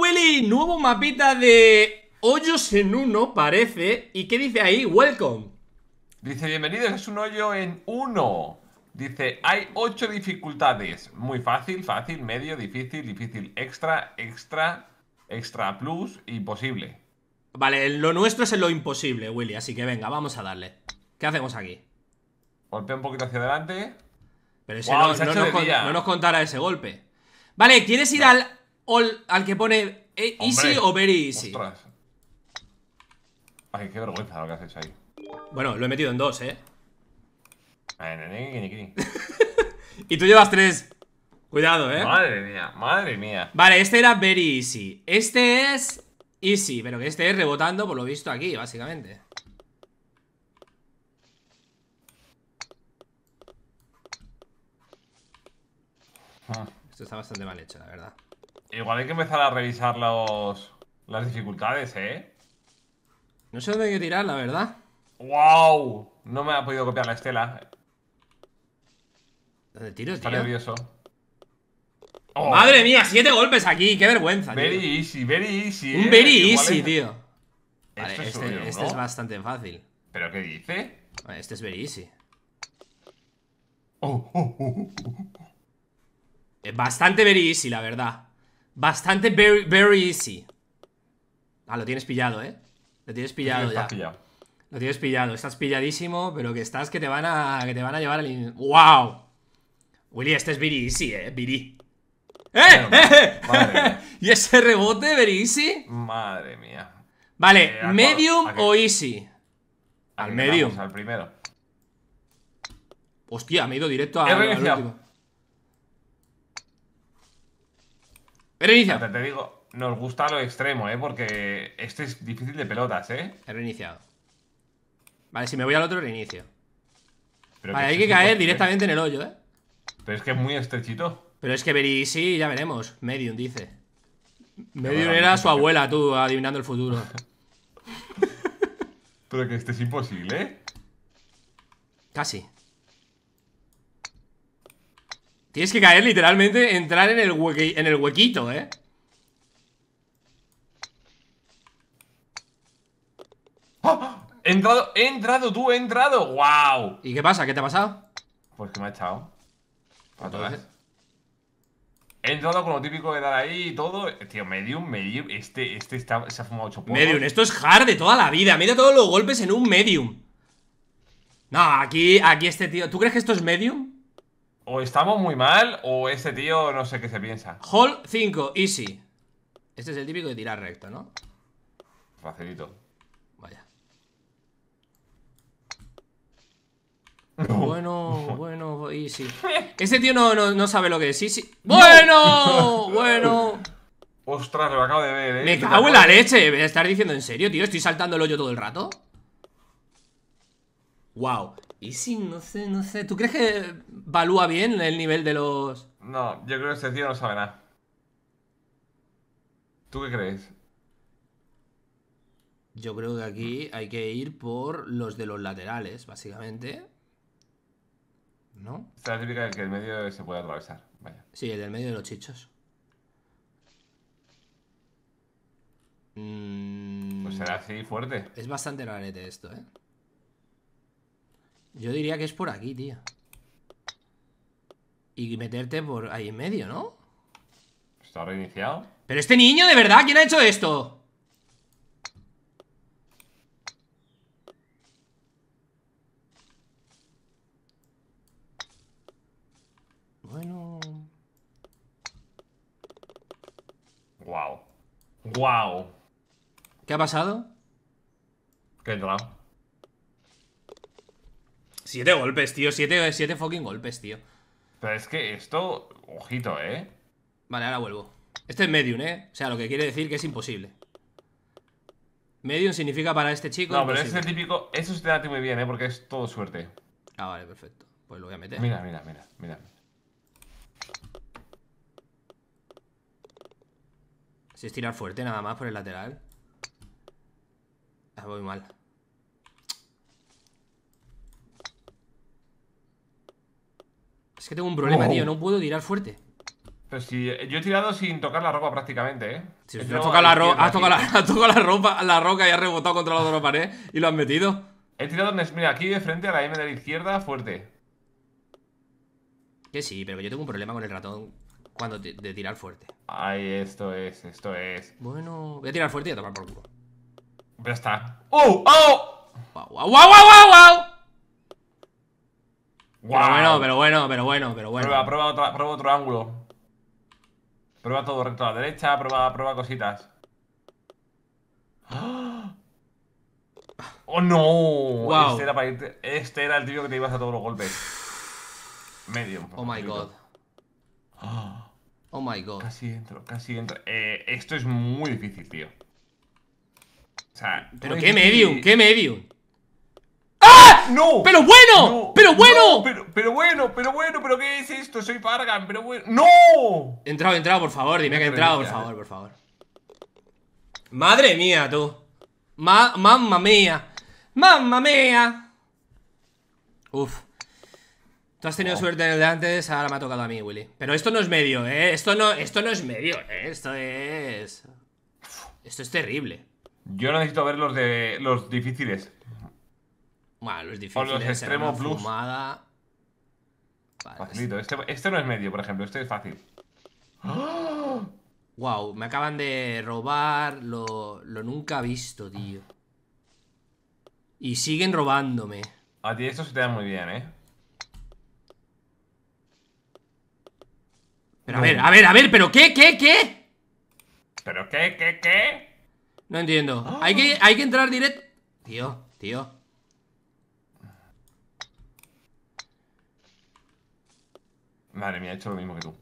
Willy! Nuevo mapita de hoyos en uno, parece. ¿Y qué dice ahí? Welcome. Dice, bienvenidos, es un hoyo en uno. Dice, hay ocho dificultades. Muy fácil, fácil, medio, difícil, difícil, extra, extra, extra plus, imposible. Vale, lo nuestro es en lo imposible, Willy, así que venga, vamos a darle. ¿Qué hacemos aquí? Golpea un poquito hacia adelante. Pero no, nos contara contará ese golpe. Vale, ¿quieres ir al al que pone eh, easy o very easy. Ay, qué vergüenza lo que haces ahí. Bueno, lo he metido en dos, ¿eh? y tú llevas tres. Cuidado, ¿eh? Madre mía, madre mía. Vale, este era very easy. Este es easy, pero que este es rebotando por lo visto aquí, básicamente. Ah. Esto está bastante mal hecho, la verdad. Igual hay que empezar a revisar los, las dificultades, ¿eh? No sé dónde hay que tirar, la verdad. ¡Wow! No me ha podido copiar la estela. ¿Dónde tiro, Está tío? nervioso. ¡Oh! ¡Madre mía! ¡Siete golpes aquí! ¡Qué vergüenza, Very easy, very easy. Un ¿eh? very easy, tío. este, este es, bastante fácil. ¿Pero qué dice? este es very easy. Oh, oh, bastante very easy, la verdad. Bastante very, very easy. Ah, lo tienes pillado, ¿eh? Lo tienes pillado ya. Lo tienes pillado. Estás pilladísimo, pero que estás que te van a, te van a llevar al... ¡Wow! Willy, este es very easy, ¿eh? Very. ¡Eh! ¿Y ese rebote, very easy? Madre mía. Vale, eh, medium o easy. Al medium. Al primero. Hostia, me he ido directo a, al último. Reiniciado. Te, te digo, nos gusta lo extremo, ¿eh? Porque este es difícil de pelotas, ¿eh? He reiniciado. Vale, si me voy al otro, reinicio. vale, hay que caer directamente en el hoyo, ¿eh? Pero es que es muy estrechito. Pero es que verís sí, ya veremos. Medium, dice. Medium era su abuela, tú, adivinando el futuro. Pero que este es imposible, ¿eh? Casi. Tienes que caer literalmente, entrar en el, huequito, ¿eh? ¡Oh! He entrado, he entrado, tú, he entrado. ¡Wow! ¿Y qué pasa? ¿Qué te ha pasado? Pues que me ha echado. todas. He entrado con lo típico de dar ahí y todo. Tío, medium, medium. Este, este está, se ha fumado 8 puntos. Medium, esto es hard de toda la vida. Mira todos los golpes en un medium. No, aquí, aquí este tío. ¿Tú crees que esto es medium? o estamos muy mal o este tío no sé qué se piensa. Hall 5, easy. Este es el típico de tirar recto, ¿no? Facilito. Vaya. Bueno, bueno, easy. Este tío no, sabe lo que es easy. ¡Bueno! Bueno. Ostras, lo acabo de ver, eh. Me cago en la leche. Me estar diciendo en serio, tío. Estoy saltando el hoyo todo el rato. Wow. Y sí, no sé, no sé. ¿Tú crees que valúa bien el nivel de los.? No, yo creo que este tío no sabe nada. ¿Tú qué crees? Yo creo que aquí hay que ir por los de los laterales, básicamente. ¿No? Esta es la típica de que el medio se puede atravesar. Vaya. Sí, el del medio de los chichos. Mm. Pues será así fuerte. Es bastante rarete esto, ¿eh? Yo diría que es por aquí, tío. Y meterte por ahí en medio, ¿no? Está reiniciado. Pero este niño, de verdad, ¿quién ha hecho esto? Bueno... Wow. Wow. ¿Qué ha pasado? Que he entrado. Siete golpes, tío. Siete, siete fucking golpes, tío. Pero es que esto... Ojito, ¿eh? Vale, ahora vuelvo. Este es medium, ¿eh? O sea, lo que quiere decir que es imposible. Medium significa para este chico. No, pero es este el típico. Eso se te da muy bien, ¿eh? Porque es todo suerte. Ah, vale, perfecto. Pues lo voy a meter. Mira, mira, mira, mira. Si es tirar fuerte nada más por el lateral. Ah, voy mal. Es que tengo un problema, tío. No puedo tirar fuerte. Pero si eh, yo he tirado sin tocar la ropa prácticamente, ¿eh? Si has, tocado la ro la, ropa, la roca y has rebotado contra la otra pared y lo has metido. He tirado, mira, aquí de frente a la M de la izquierda, fuerte. Que sí, pero yo tengo un problema con el ratón cuando de tirar fuerte. Ay, esto es, esto es. Bueno, voy a tirar fuerte y a tomar por culo. Ya está. ¡Oh! ¡Oh! ¡Wow, wow, wow, wow! wow pero bueno, pero bueno, pero bueno, pero bueno. Prueba, prueba otro, prueba otro ángulo. Prueba todo recto a la derecha, prueba, prueba cositas. ¡Oh, no! Este, era para este, era el tío que te ibas a todos los golpes. Medio. Oh, my God. Oh. my God. Casi entro, casi entro. Eh, esto es muy difícil, tío. O sea... ¿Pero qué medium? ¿Qué medium? no. Pero bueno, pero bueno. pero, bueno, pero bueno, pero ¿qué es esto? Soy Pargan, pero bueno. ¡No! Entrado, entrado, por favor, dime que he entrado, por favor, por favor. Madre mía, tú. mamma mía. Mamma mía. Uf. Tú has tenido suerte en el de antes, ahora me ha tocado a mí, Willy. Pero esto no es medio, ¿eh? Esto no, esto no es medio, ¿eh? Esto es... Esto es terrible. Yo no necesito ver los de los difíciles con los ¿eh? extremos o este, este, no es medio, por ejemplo. Este es fácil. Wow, me acaban de robar. Lo, lo nunca visto, tío. Y siguen robándome. A ti esto se te da muy bien, ¿eh? Pero a ver, a ver, a ver, ¿pero qué, qué, qué? ¿Pero qué, qué, qué? No entiendo. Hay que, hay que entrar directo. Tío, tío. Madre mía, he hecho lo mismo que tú.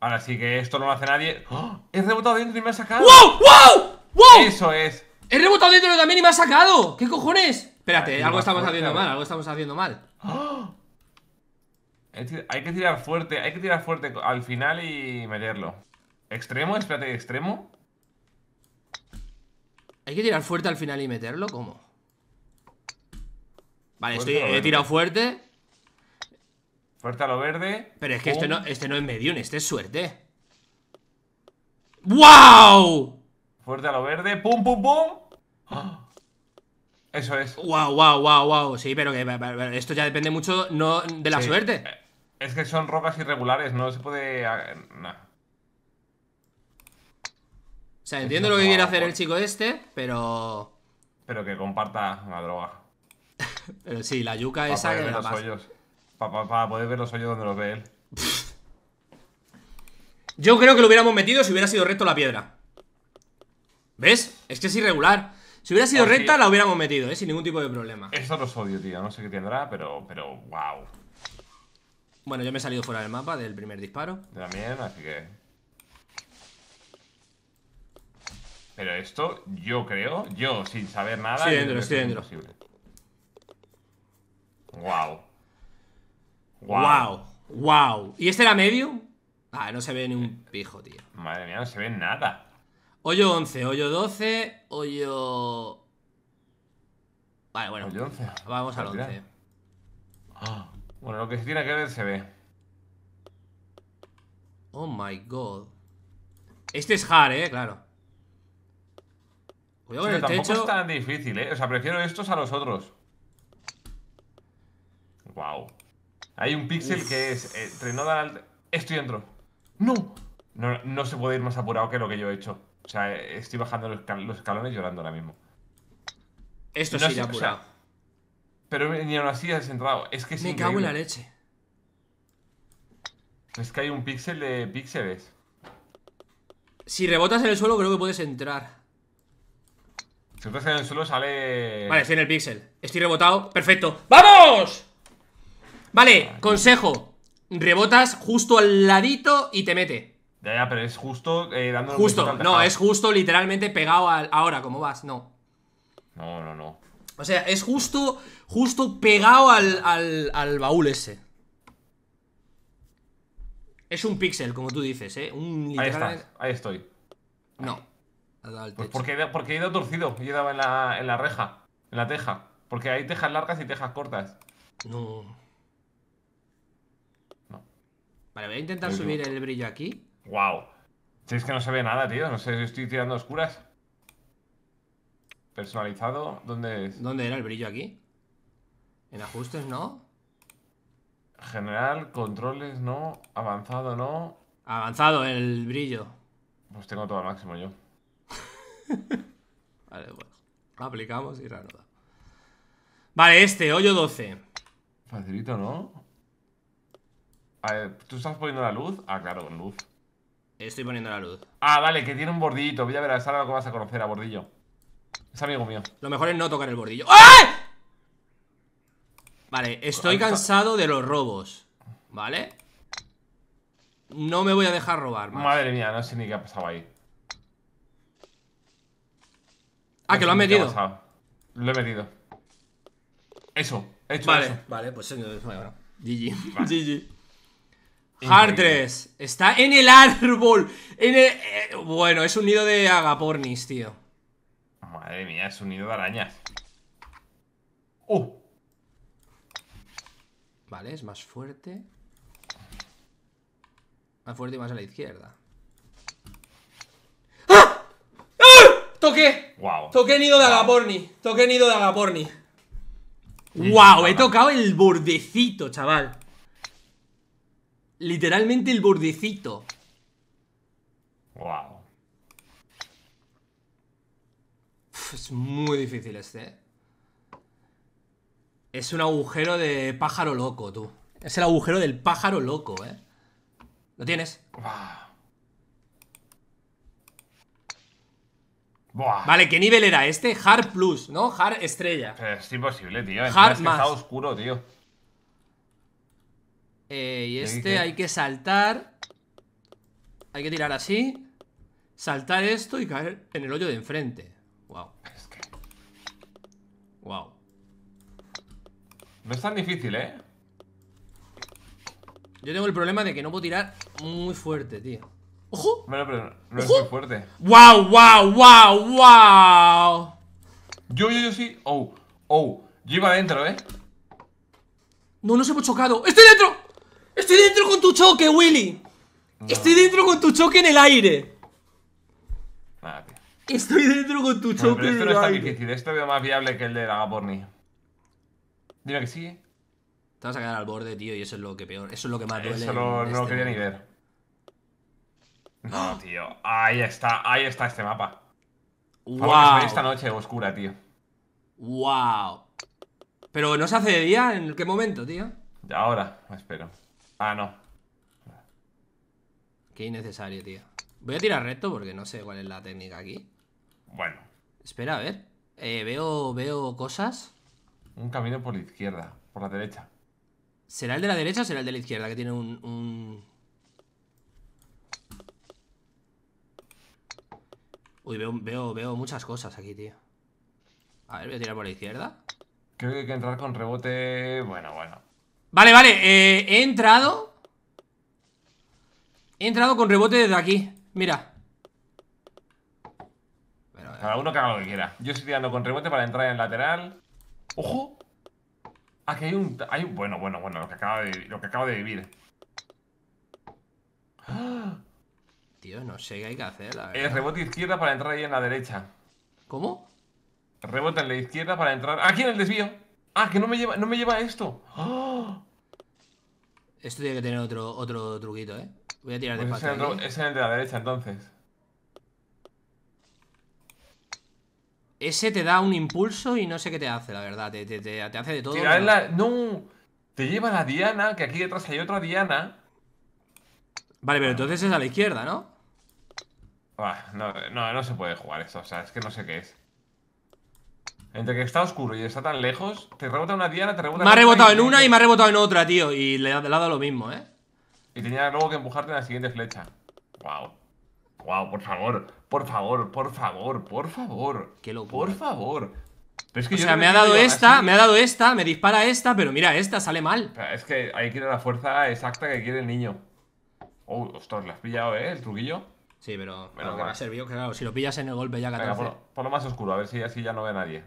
Ahora sí que esto no lo hace nadie. ¡Oh! He rebotado dentro y me ha sacado. ¡Wow! ¡Wow! ¡Wow! Eso es. He rebotado dentro también y me ha sacado. ¿Qué cojones? Espérate, algo estamos haciendo mal, algo ¡Oh! estamos haciendo mal. Hay que tirar fuerte, hay que tirar fuerte al final y meterlo. ¿Extremo? Espérate, ¿extremo? ¿Hay que tirar fuerte al final y meterlo? ¿Cómo? Vale, estoy, he tirado fuerte Fuerte a lo verde. Pero es que este, no, este no es medium, este es suerte. ¡Wow! Fuerte a lo verde. ¡Pum, pum, pum! pum ¡Ah! Eso es. ¡Wow, wow, wow, wow! Sí, pero esto ya depende mucho de la suerte. Eh, es que son rocas irregulares, no se puede. Nah. O sea, entiendo lo que quiere hacer el chico este, pero. Pero que comparta la droga. sí, la yuca esa que la para pa, pa poder verlos donde los ve él. Yo creo que lo hubiéramos metido si hubiera sido recto la piedra. ¿Ves? Es que es irregular. Si hubiera sido oh, recta, la hubiéramos metido, ¿eh? Sin ningún tipo de problema. Eso los odio, tío. No sé qué tendrá, pero, pero wow. Bueno, yo me he salido fuera del mapa del primer disparo. También, así que... Pero esto, yo creo, yo sin saber nada... Estoy dentro, estoy dentro. Wow. Wow. wow. ¿Y este era medio? Ah, no se ve ni un eh, pijo, tío. Madre mía, no se ve nada. Hoyo 11, hoyo 12, hoyo... Vale, bueno. Hoyo 11. Vamos al 11. Pues ah, bueno, lo que se tiene que ver se ve. Oh my god. Este es hard, eh, claro. Cuidado sí, el tampoco techo. es tan difícil, eh. O sea, prefiero estos a los otros. Wow. Hay un píxel que es eh, no al... Estoy dentro. ¡No! no. se puede ir más apurado que lo que yo he hecho. O sea, estoy bajando los, escalones llorando ahora mismo. Esto sí, es, Pero ni aún así has entrado. Es que es Me cago en la leche. Es que hay un píxel de píxeles. Si rebotas en el suelo, creo que puedes entrar. Si rebotas en el suelo, sale. Vale, estoy en el píxel. Estoy rebotado. ¡Perfecto! ¡Vamos! Vale, consejo. Rebotas justo al ladito y te mete. Ya, ya, pero es justo eh, dando Justo, no, es justo literalmente pegado al. Ahora, como vas, no. No, no, no. O sea, es justo, justo pegado al, al, al baúl ese. Es un pixel, como tú dices, ¿eh? ahí estás, ahí estoy. No. Pues porque, porque he ido torcido, he ido en la, en la reja, en la teja. Porque hay tejas largas y tejas cortas. No. Vale, voy a intentar subir el brillo aquí. Wow. Si es que no se ve nada, tío. No sé si estoy tirando oscuras. Personalizado, ¿dónde es? ¿Dónde era el brillo aquí? En ajustes, ¿no? General, controles, no. Avanzado, no. Avanzado el brillo. Pues tengo todo al máximo yo. vale, bueno. Aplicamos y raro Vale, este, hoyo 12. Facilito, ¿no? Ver, ¿Tú estás poniendo la luz? Ah, claro, con luz. Estoy poniendo la luz. Ah, vale, que tiene un bordillito. Voy a ver, algo que vas a conocer a bordillo. Es amigo mío. Lo mejor es no tocar el bordillo. ¡Ah! Vale, estoy cansado de los robos. ¿Vale? No me voy a dejar robar. Más. Madre mía, no sé ni qué ha pasado ahí. Ah, que lo han metido. lo he metido. Eso, he hecho vale, eso. Vale, pues bueno. GG. GG. Hardress está en el árbol. En eh, bueno, es un nido de agapornis, tío. Madre mía, es un nido de arañas. ¡Oh! Vale, es más fuerte. Más fuerte y más a la izquierda. ¡Ah! ¡Ah! ¡Toqué! Wow. Toqué nido de agapornis agaporni. Toqué nido de agaporni. ¡Wow! He tocado el bordecito, chaval. Literalmente el bordecito. Wow. es muy difícil este. Eh. Es un agujero de pájaro loco, tú. Es el agujero del pájaro loco, ¿eh? ¿Lo tienes? Wow. Vale, ¿qué nivel era este? Hard Plus, ¿no? Hard Estrella. Es imposible, tío. Hard oscuro, tío. Eh, y este hay que saltar. Hay que tirar así. Saltar esto y caer en el hoyo de enfrente. Wow. Es que... Wow. No es tan difícil, ¿eh? Yo tengo el problema de que no puedo tirar muy fuerte, tío. ¡Ojo! Bueno, pero no es muy fuerte. ¡Wow, wow, wow, wow! Yo, yo, yo sí. Oh, oh. Yo iba adentro, ¿eh? No, no se hemos chocado. ¡Estoy dentro! Estoy dentro con tu choque, Willy. Estoy dentro con tu choque en el aire. Estoy dentro con tu choque no, en no difícil. Esto veo más viable que el de la Dime que sí. Te vas a quedar al borde, tío, y eso es lo que peor. Eso es lo que más duele. Eso no lo este quería ni ver. No, tío. Ahí está, ahí está este mapa. Wow. esta noche oscura, tío. Wow. Pero no se hace de día, ¿en qué momento, tío? Ahora, espero. Ah, no. Qué innecesario, tío. Voy a tirar recto porque no sé cuál es la técnica aquí. Bueno. Espera, a ver. Eh, veo, veo cosas. Un camino por la izquierda, por la derecha. ¿Será el de la derecha o será el de la izquierda que tiene un... Uy, veo, veo, veo muchas cosas aquí, tío. A ver, voy a tirar por la izquierda. Creo que hay que entrar con rebote... Bueno, bueno. Vale, vale, eh, he entrado He entrado con rebote desde aquí Mira Cada uno que haga lo que quiera Yo estoy tirando con rebote para entrar en lateral ¡Ojo! Aquí hay un... Hay un bueno, bueno, bueno, lo que acabo de, vivir Tío, no sé qué hay que hacer, rebote izquierda para entrar ahí en la derecha. ¿Cómo? Rebote en la izquierda para entrar... ¡Ah, ¡Aquí en el desvío! ¡Ah, que no me lleva, no me lleva esto! ¡Ah! Esto tiene que tener otro, otro truquito, ¿eh? Voy a tirar pues de es ¿eh? Ese es el de la derecha, entonces. Ese te da un impulso y no sé qué te hace, la verdad. Te, hace de todo. No. Te lleva la diana, que aquí detrás hay otra diana. Vale, pero ah. entonces es a la izquierda, no, no, no se puede jugar esto. O sea, es que no sé qué es. Entre que está oscuro y está tan lejos, te rebota una diana, te rebota. Me ha rebotado en una y me ha rebotado en otra, tío. Y le ha dado lo mismo, ¿eh? Y tenía luego que empujarte en la siguiente flecha. Wow. Wow, por favor, por favor, por favor, por favor. Por favor. es que o sea, me ha dado esta, me ha dado esta, me dispara esta, pero mira, esta sale mal. es que ahí tiene la fuerza exacta que quiere el niño. Oh, ostras, le has pillado, ¿eh? El truquillo. Sí, pero, pero que me ha servido, claro, si lo pillas en el golpe ya que por, lo más oscuro, a ver si así ya no ve a nadie.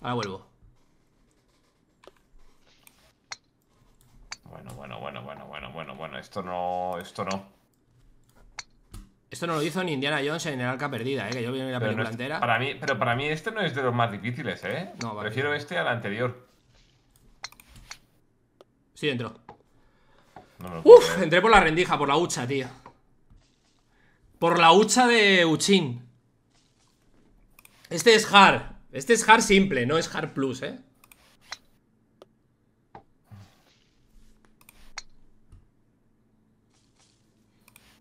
Ahora vuelvo. Bueno, bueno, bueno, bueno, bueno, bueno, bueno. Esto no. Esto no. Esto no lo hizo ni Indiana Jones en el Arca Perdida, ¿eh? que yo vi en la película Para mí, pero para mí este no es de los más difíciles, ¿eh? No, Prefiero este al anterior. Sí, entro. Uf, entré por la rendija, por la hucha, tío. Por la hucha de Uchin. Este es hard este es hard simple, no es hard plus, ¿eh?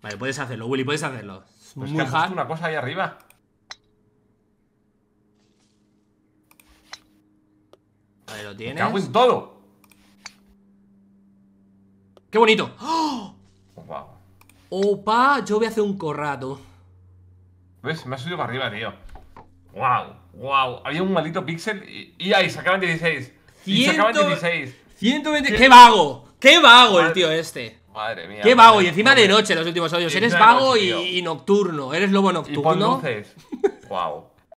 Vale, puedes hacerlo, Willy, puedes hacerlo. Muy pues una cosa ahí arriba. Vale, lo tienes. cago en todo! ¡Qué bonito! ¡Oh! Pues Opa, yo voy a hacer un corrado ¿Ves? Me ha subido para arriba, tío. Wow, wow. Había un maldito pixel y, ahí sacaban 16. Y sacaban 16. 120. ¡Qué vago! ¡Qué vago el tío este! Madre mía. ¡Qué vago! y encima de noche los últimos audios. Eres vago y, nocturno. Eres lobo nocturno. Y wow.